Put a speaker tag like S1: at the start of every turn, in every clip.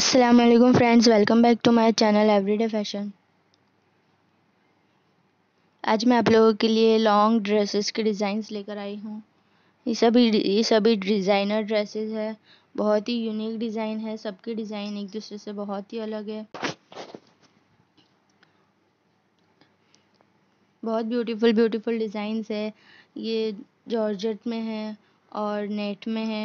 S1: Aslam friends welcome back to my channel everyday fashion आज मैं आप लोगों के लिए लॉन्ग ड्रेसेस के डिज़ाइंस लेकर आई हूँ ये सभी ये सभी डिज़ाइनर ड्रेसेस है बहुत ही यूनिक डिज़ाइन है सबके डिज़ाइन एक दूसरे से बहुत ही अलग है बहुत ब्यूटीफुल ब्यूटीफुल डिज़ाइंस है ये जॉर्जेट में है और नेट में है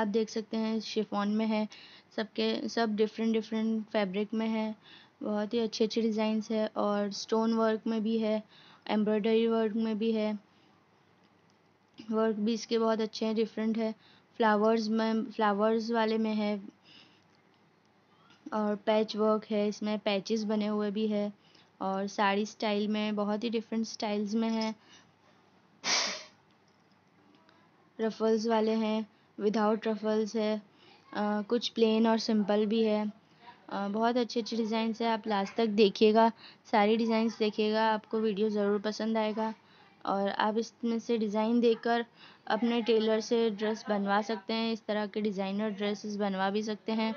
S1: आप देख सकते हैं शिफॉन में है सबके सब डिफरेंट डिफरेंट फैब्रिक में है बहुत ही अच्छे अच्छे डिज़ाइंस है और स्टोन वर्क में भी है एम्ब्रॉयडरी वर्क में भी है वर्क भी इसके बहुत अच्छे हैं डिफरेंट है फ्लावर्स में फ्लावर्स वाले में है और पैच वर्क है इसमें पैचेस बने हुए भी है और साड़ी स्टाइल में बहुत ही डिफरेंट स्टाइल्स में है रफल्स वाले हैं विदाउट रफल्स है कुछ प्लेन और सिंपल भी है बहुत अच्छे अच्छे डिज़ाइन है आप लास्ट तक देखिएगा सारी डिजाइंस देखिएगा आपको वीडियो ज़रूर पसंद आएगा और आप इसमें से डिज़ाइन देकर अपने टेलर से ड्रेस बनवा सकते हैं इस तरह के डिज़ाइनर ड्रेसेस बनवा भी सकते हैं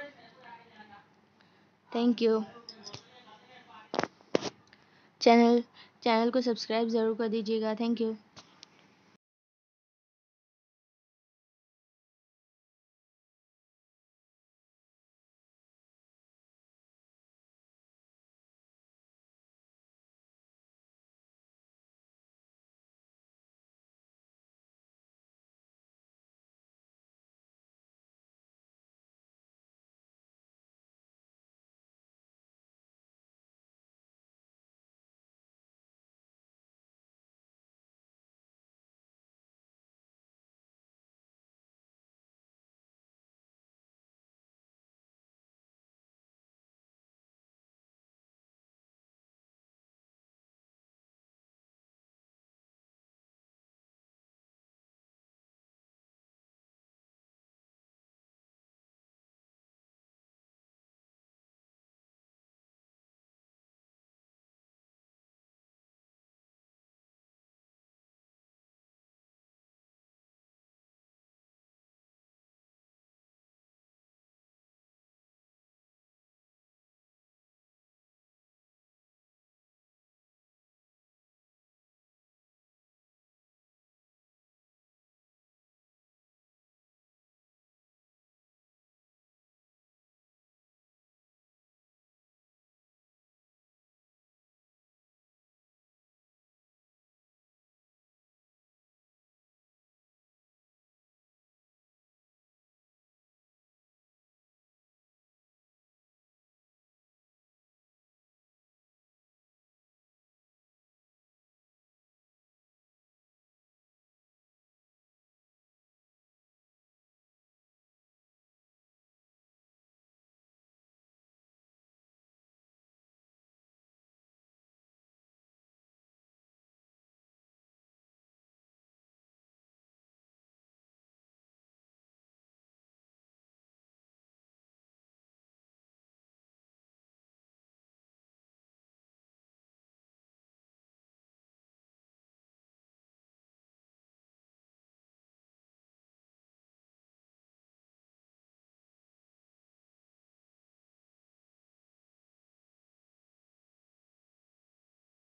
S1: थैंक यू चैनल चैनल को सब्सक्राइब ज़रूर कर दीजिएगा थैंक यू